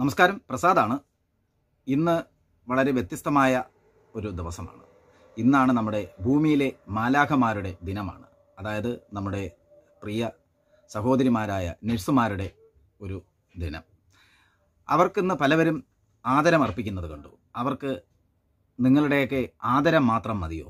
നമസ്കാരം പ്രസാദാണ് ഇന്ന് വളരെ വ്യത്യസ്തമായ ഒരു ദിവസമാണ് ഇന്നാണ് നമ്മുടെ ഭൂമിയിലെ മാലാഖമാരുടെ ദിനമാണ് അതായത് നമ്മുടെ പ്രിയ സഹോദരിമാരായ നഴ്സുമാരുടെ ഒരു ദിനം അവർക്കിന്ന് പലവരും ആദരമർപ്പിക്കുന്നത് കണ്ടു അവർക്ക് നിങ്ങളുടെയൊക്കെ ആദരം മാത്രം മതിയോ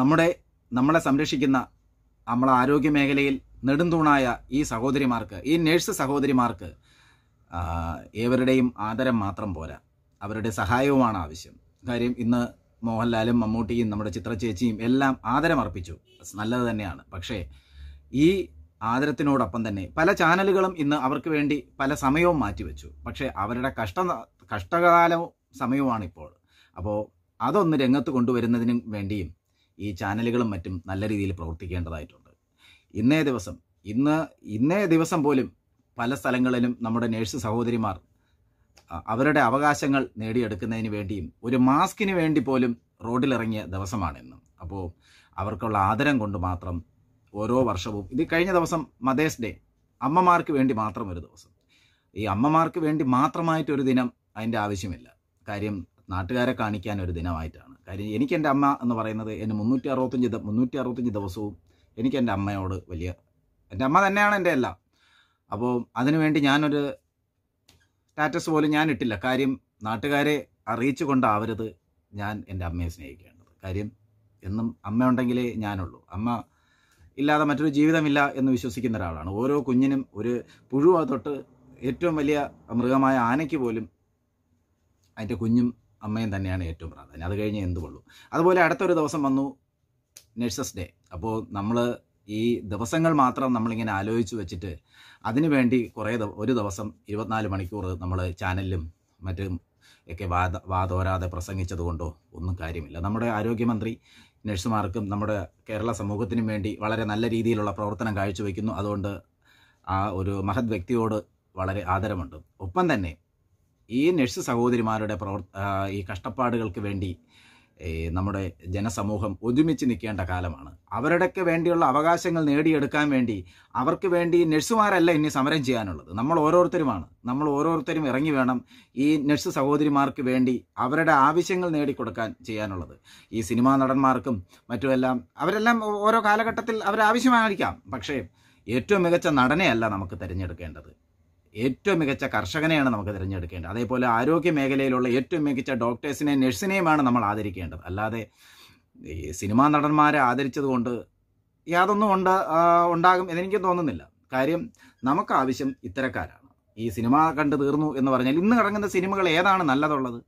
നമ്മുടെ നമ്മളെ സംരക്ഷിക്കുന്ന നമ്മളെ ആരോഗ്യ മേഖലയിൽ നെടുന്തൂണായ ഈ സഹോദരിമാർക്ക് ഈ നേഴ്സ് സഹോദരിമാർക്ക് ഏവരുടെയും ആദരം മാത്രം പോരാ അവരുടെ സഹായവുമാണ് ആവശ്യം കാര്യം ഇന്ന് മോഹൻലാലും മമ്മൂട്ടിയും നമ്മുടെ ചിത്ര ചേച്ചിയും എല്ലാം ആദരമർപ്പിച്ചു നല്ലത് തന്നെയാണ് പക്ഷേ ഈ ആദരത്തിനോടൊപ്പം തന്നെ പല ചാനലുകളും ഇന്ന് അവർക്ക് വേണ്ടി പല സമയവും മാറ്റിവെച്ചു പക്ഷേ അവരുടെ കഷ്ട കഷ്ടകാലവും സമയവുമാണിപ്പോൾ അപ്പോൾ അതൊന്ന് രംഗത്ത് കൊണ്ടുവരുന്നതിനും വേണ്ടിയും ഈ ചാനലുകളും മറ്റും നല്ല രീതിയിൽ പ്രവർത്തിക്കേണ്ടതായിട്ടുണ്ട് ഇന്നേ ദിവസം ഇന്ന് ഇന്നേ ദിവസം പോലും പല സ്ഥലങ്ങളിലും നമ്മുടെ നേഴ്സ് സഹോദരിമാർ അവരുടെ അവകാശങ്ങൾ നേടിയെടുക്കുന്നതിന് വേണ്ടിയും ഒരു മാസ്കിന് വേണ്ടി പോലും റോഡിലിറങ്ങിയ ദിവസമാണെന്നും അപ്പോൾ അവർക്കുള്ള ആദരം കൊണ്ട് മാത്രം ഓരോ വർഷവും ഇത് കഴിഞ്ഞ ദിവസം മദേഴ്സ് ഡേ അമ്മമാർക്ക് വേണ്ടി മാത്രം ഒരു ദിവസം ഈ അമ്മമാർക്ക് വേണ്ടി മാത്രമായിട്ടൊരു ദിനം അതിൻ്റെ ആവശ്യമില്ല കാര്യം നാട്ടുകാരെ കാണിക്കാൻ ഒരു ദിനമായിട്ടാണ് കാര്യം എനിക്ക് എൻ്റെ അമ്മ എന്ന് പറയുന്നത് എൻ്റെ മുന്നൂറ്റി അറുപത്തഞ്ച് മുന്നൂറ്റി അറുപത്തഞ്ച് ദിവസവും എനിക്ക് എൻ്റെ അമ്മയോട് വലിയ എൻ്റെ അമ്മ തന്നെയാണ് എൻ്റെ എല്ലാം അപ്പോൾ അതിനുവേണ്ടി ഞാനൊരു സ്റ്റാറ്റസ് പോലും ഞാൻ ഇട്ടില്ല കാര്യം നാട്ടുകാരെ അറിയിച്ചു കൊണ്ടാവരുത് ഞാൻ എൻ്റെ അമ്മയെ സ്നേഹിക്കേണ്ടത് കാര്യം എന്നും അമ്മ ഉണ്ടെങ്കിലേ ഞാനുള്ളൂ അമ്മ ഇല്ലാതെ മറ്റൊരു ജീവിതമില്ല എന്ന് വിശ്വസിക്കുന്ന ഒരാളാണ് ഓരോ കുഞ്ഞിനും ഒരു പുഴുവ തൊട്ട് ഏറ്റവും വലിയ മൃഗമായ ആനയ്ക്ക് പോലും അതിൻ്റെ കുഞ്ഞും അമ്മയും തന്നെയാണ് ഏറ്റവും പ്രാധാന്യം അത് കഴിഞ്ഞ് എന്തുള്ളൂ അതുപോലെ അടുത്തൊരു ദിവസം വന്നു നഴ്സസ് ഡേ അപ്പോൾ നമ്മൾ ഈ ദിവസങ്ങൾ മാത്രം നമ്മളിങ്ങനെ ആലോചിച്ച് വെച്ചിട്ട് അതിനു വേണ്ടി കുറേ ഒരു ദിവസം ഇരുപത്തിനാല് മണിക്കൂർ നമ്മൾ ചാനലിലും മറ്റും ഒക്കെ വാദ വാദോരാതെ പ്രസംഗിച്ചത് കൊണ്ടോ ഒന്നും കാര്യമില്ല നമ്മുടെ ആരോഗ്യമന്ത്രി നഴ്സുമാർക്കും നമ്മുടെ കേരള സമൂഹത്തിനും വേണ്ടി വളരെ നല്ല രീതിയിലുള്ള പ്രവർത്തനം കാഴ്ചവെക്കുന്നു അതുകൊണ്ട് ആ ഒരു മഹത് വ്യക്തിയോട് വളരെ ആദരമുണ്ട് ഒപ്പം തന്നെ ഈ നഴ്സ് സഹോദരിമാരുടെ ഈ കഷ്ടപ്പാടുകൾക്ക് വേണ്ടി നമ്മുടെ ജനസമൂഹം ഒരുമിച്ച് നിൽക്കേണ്ട കാലമാണ് അവരുടെയൊക്കെ വേണ്ടിയുള്ള അവകാശങ്ങൾ നേടിയെടുക്കാൻ വേണ്ടി അവർക്ക് വേണ്ടി നഴ്സുമാരല്ല ഇനി സമരം ചെയ്യാനുള്ളത് നമ്മൾ ഓരോരുത്തരുമാണ് നമ്മൾ ഓരോരുത്തരും ഇറങ്ങി വേണം ഈ നഴ്സ് സഹോദരിമാർക്ക് വേണ്ടി അവരുടെ ആവശ്യങ്ങൾ നേടിക്കൊടുക്കാൻ ചെയ്യാനുള്ളത് ഈ സിനിമാ നടന്മാർക്കും മറ്റുമെല്ലാം അവരെല്ലാം ഓരോ കാലഘട്ടത്തിൽ അവരാവശ്യമായിരിക്കാം പക്ഷേ ഏറ്റവും മികച്ച നടനെയല്ല നമുക്ക് തിരഞ്ഞെടുക്കേണ്ടത് ഏറ്റവും മികച്ച കർഷകനെയാണ് നമുക്ക് തിരഞ്ഞെടുക്കേണ്ടത് അതേപോലെ ആരോഗ്യ മേഖലയിലുള്ള ഏറ്റവും മികച്ച ഡോക്ടേഴ്സിനെയും നഴ്സിനെയുമാണ് നമ്മൾ ആദരിക്കേണ്ടത് അല്ലാതെ ഈ സിനിമാ നടന്മാരെ ആദരിച്ചതുകൊണ്ട് യാതൊന്നും ഉണ്ട് ഉണ്ടാകും എന്നെനിക്ക് തോന്നുന്നില്ല കാര്യം നമുക്ക് ആവശ്യം ഇത്തരക്കാരാണ് ഈ സിനിമ കണ്ട് തീർന്നു എന്ന് പറഞ്ഞാൽ ഇന്ന് കിടങ്ങുന്ന സിനിമകൾ ഏതാണ് നല്ലതുള്ളത്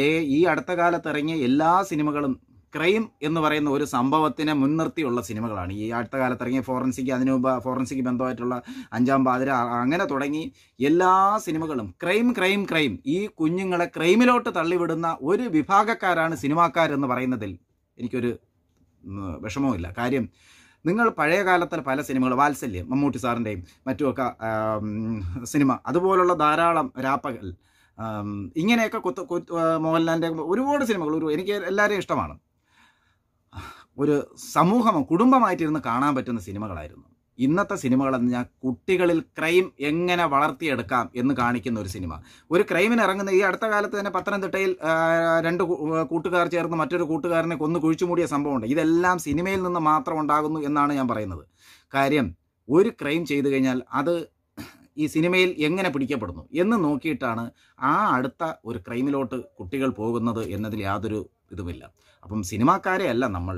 ഏ ഈ അടുത്ത കാലത്ത് ഇറങ്ങിയ എല്ലാ സിനിമകളും ക്രൈം എന്ന് പറയുന്ന ഒരു സംഭവത്തിനെ മുൻനിർത്തിയുള്ള സിനിമകളാണ് ഈ അടുത്ത കാലത്ത് ഇറങ്ങിയ ഫോറൻസിക് അതിനു മുമ്പ് ഫോറൻസിക് ബന്ധമായിട്ടുള്ള അഞ്ചാം പാതിര അങ്ങനെ തുടങ്ങി എല്ലാ സിനിമകളും ക്രൈം ക്രൈം ക്രൈം ഈ കുഞ്ഞുങ്ങളെ ക്രൈമിലോട്ട് തള്ളിവിടുന്ന ഒരു വിഭാഗക്കാരാണ് സിനിമാക്കാരെന്ന് പറയുന്നതിൽ എനിക്കൊരു വിഷമവുമില്ല കാര്യം നിങ്ങൾ പഴയ കാലത്തെ പല സിനിമകൾ വാത്സല്യം മമ്മൂട്ടി സാറിൻ്റെയും മറ്റുമൊക്കെ സിനിമ അതുപോലുള്ള ധാരാളം രാപ്പകൽ ഇങ്ങനെയൊക്കെ കൊത്ത മോഹൻലാലിൻ്റെ ഒരുപാട് സിനിമകൾ ഒരു എനിക്ക് എല്ലാവരെയും ഇഷ്ടമാണ് ഒരു സമൂഹം കുടുംബമായിട്ടിരുന്ന് കാണാൻ പറ്റുന്ന സിനിമകളായിരുന്നു ഇന്നത്തെ സിനിമകളെന്ന് ഞാൻ കുട്ടികളിൽ ക്രൈം എങ്ങനെ വളർത്തിയെടുക്കാം എന്ന് കാണിക്കുന്ന ഒരു സിനിമ ഒരു ക്രൈമിന് ഇറങ്ങുന്ന ഈ അടുത്ത കാലത്ത് തന്നെ പത്തനംതിട്ടയിൽ രണ്ട് കൂട്ടുകാർ ചേർന്ന് മറ്റൊരു കൂട്ടുകാരനെ കൊന്നു കുഴിച്ചു മൂടിയ സംഭവമുണ്ട് ഇതെല്ലാം സിനിമയിൽ നിന്ന് മാത്രം ഉണ്ടാകുന്നു എന്നാണ് ഞാൻ പറയുന്നത് കാര്യം ഒരു ക്രൈം ചെയ്തു കഴിഞ്ഞാൽ അത് ഈ സിനിമയിൽ എങ്ങനെ പിടിക്കപ്പെടുന്നു എന്ന് നോക്കിയിട്ടാണ് ആ അടുത്ത ഒരു ക്രൈമിലോട്ട് കുട്ടികൾ പോകുന്നത് എന്നതിൽ യാതൊരു ഇതുമില്ല അപ്പം സിനിമാക്കാരെയല്ല നമ്മൾ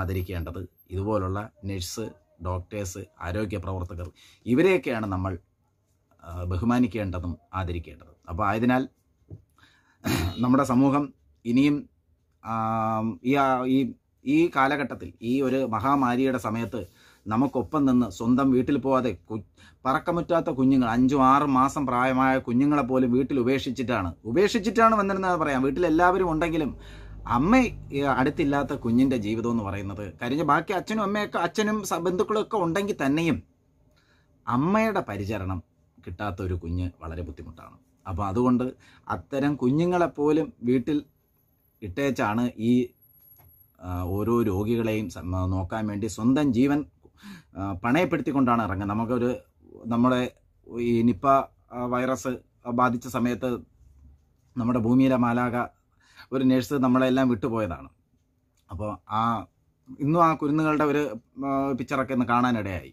ആദരിക്കേണ്ടത് ഇതുപോലുള്ള നഴ്സ് ഡോക്ടേഴ്സ് ആരോഗ്യ പ്രവർത്തകർ ഇവരെയൊക്കെയാണ് നമ്മൾ ബഹുമാനിക്കേണ്ടതും ആദരിക്കേണ്ടതും അപ്പോൾ ആയതിനാൽ നമ്മുടെ സമൂഹം ഇനിയും ഈ ഈ ഈ കാലഘട്ടത്തിൽ ഈ ഒരു മഹാമാരിയുടെ സമയത്ത് നമുക്കൊപ്പം നിന്ന് സ്വന്തം വീട്ടിൽ പോവാതെ പറക്കമുറ്റാത്ത കുഞ്ഞുങ്ങൾ അഞ്ചും ആറും മാസം പ്രായമായ കുഞ്ഞുങ്ങളെ പോലും വീട്ടിൽ ഉപേക്ഷിച്ചിട്ടാണ് ഉപേക്ഷിച്ചിട്ടാണ് വന്നിരുന്നത് പറയാം വീട്ടിൽ എല്ലാവരും ഉണ്ടെങ്കിലും അമ്മ അടുത്തില്ലാത്ത കുഞ്ഞിൻ്റെ ജീവിതം എന്ന് പറയുന്നത് കാര്യം ബാക്കി അച്ഛനും അമ്മയൊക്കെ അച്ഛനും ബന്ധുക്കളൊക്കെ ഉണ്ടെങ്കിൽ തന്നെയും അമ്മയുടെ പരിചരണം കിട്ടാത്ത ഒരു കുഞ്ഞ് വളരെ ബുദ്ധിമുട്ടാണ് അപ്പോൾ അതുകൊണ്ട് അത്തരം കുഞ്ഞുങ്ങളെപ്പോലും വീട്ടിൽ ഇട്ടേച്ചാണ് ഈ ഓരോ രോഗികളെയും നോക്കാൻ വേണ്ടി സ്വന്തം ജീവൻ പണയപ്പെടുത്തിക്കൊണ്ടാണ് ഇറങ്ങുന്നത് നമുക്കൊരു നമ്മുടെ ഈ നിപ്പ വൈറസ് ബാധിച്ച സമയത്ത് നമ്മുടെ ഭൂമിയിലെ മാലാക ഒരു നഴ്സ് നമ്മളെല്ലാം വിട്ടുപോയതാണ് അപ്പോൾ ആ ഇന്നും ആ കുരുന്നുകളുടെ ഒരു പിക്ചറൊക്കെ ഇന്ന് കാണാനിടയായി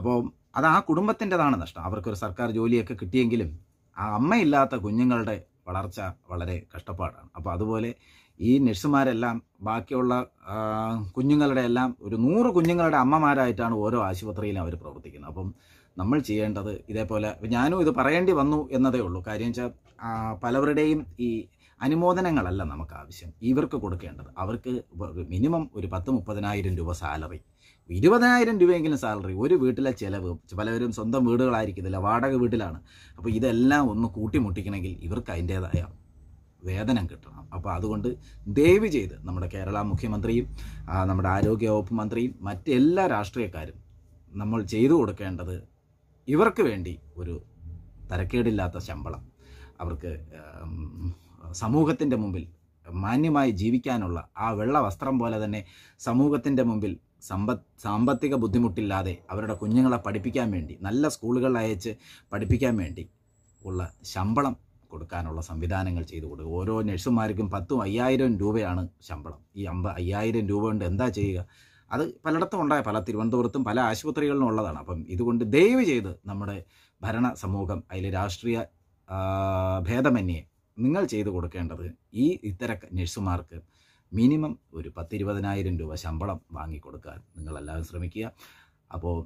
അപ്പോൾ അത് ആ കുടുംബത്തിൻ്റെതാണ് നഷ്ടം അവർക്കൊരു സർക്കാർ ജോലിയൊക്കെ കിട്ടിയെങ്കിലും ആ അമ്മയില്ലാത്ത കുഞ്ഞുങ്ങളുടെ വളർച്ച വളരെ കഷ്ടപ്പാടാണ് അപ്പോൾ അതുപോലെ ഈ നഴ്സുമാരെല്ലാം ബാക്കിയുള്ള കുഞ്ഞുങ്ങളുടെ എല്ലാം ഒരു നൂറ് കുഞ്ഞുങ്ങളുടെ അമ്മമാരായിട്ടാണ് ഓരോ ആശുപത്രിയിലും അവർ പ്രവർത്തിക്കുന്നത് അപ്പം നമ്മൾ ചെയ്യേണ്ടത് ഇതേപോലെ ഞാനും ഇത് പറയേണ്ടി വന്നു എന്നതേ ഉള്ളൂ കാര്യം വെച്ചാൽ പലവരുടെയും ഈ അനുമോദനങ്ങളല്ല നമുക്ക് ആവശ്യം ഇവർക്ക് കൊടുക്കേണ്ടത് അവർക്ക് മിനിമം ഒരു പത്ത് മുപ്പതിനായിരം രൂപ സാലറി ഇരുപതിനായിരം രൂപയെങ്കിലും സാലറി ഒരു വീട്ടിലെ ചിലവ് പലവരും സ്വന്തം വീടുകളായിരിക്കുന്നില്ല വാടക വീട്ടിലാണ് അപ്പോൾ ഇതെല്ലാം ഒന്ന് കൂട്ടിമുട്ടിക്കണമെങ്കിൽ ഇവർക്ക് അതിൻ്റേതായ വേതനം കിട്ടണം അപ്പോൾ അതുകൊണ്ട് ദയവ് ചെയ്ത് നമ്മുടെ കേരള മുഖ്യമന്ത്രിയും നമ്മുടെ ആരോഗ്യവകുപ്പ് മന്ത്രിയും മറ്റെല്ലാ രാഷ്ട്രീയക്കാരും നമ്മൾ ചെയ്തു കൊടുക്കേണ്ടത് ഇവർക്ക് വേണ്ടി ഒരു തരക്കേടില്ലാത്ത ശമ്പളം അവർക്ക് സമൂഹത്തിൻ്റെ മുമ്പിൽ മാന്യമായി ജീവിക്കാനുള്ള ആ വെള്ള വസ്ത്രം പോലെ തന്നെ സമൂഹത്തിൻ്റെ മുമ്പിൽ സമ്പത്ത് സാമ്പത്തിക ബുദ്ധിമുട്ടില്ലാതെ അവരുടെ കുഞ്ഞുങ്ങളെ പഠിപ്പിക്കാൻ വേണ്ടി നല്ല സ്കൂളുകളിൽ അയച്ച് പഠിപ്പിക്കാൻ വേണ്ടി ഉള്ള ശമ്പളം കൊടുക്കാനുള്ള സംവിധാനങ്ങൾ ചെയ്തു കൊടുക്കുക ഓരോ നഴ്സുമാർക്കും പത്തും അയ്യായിരം രൂപയാണ് ശമ്പളം ഈ അമ്പ അയ്യായിരം രൂപ കൊണ്ട് എന്താ ചെയ്യുക അത് പലയിടത്തും ഉണ്ടായ പല തിരുവനന്തപുരത്തും പല ആശുപത്രികളിലും ഉള്ളതാണ് അപ്പം ഇതുകൊണ്ട് ദയവ് ചെയ്ത് നമ്മുടെ ഭരണ സമൂഹം അതിൽ രാഷ്ട്രീയ ഭേദമന്യേ നിങ്ങൾ ചെയ്തു കൊടുക്കേണ്ടത് ഈ ഇത്തര നഴ്സുമാർക്ക് മിനിമം ഒരു പത്തിരുപതിനായിരം രൂപ ശമ്പളം വാങ്ങിക്കൊടുക്കാൻ നിങ്ങളെല്ലാവരും ശ്രമിക്കുക അപ്പോൾ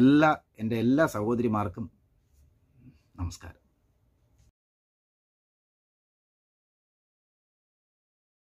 എല്ലാ എൻ്റെ എല്ലാ സഹോദരിമാർക്കും നമസ്കാരം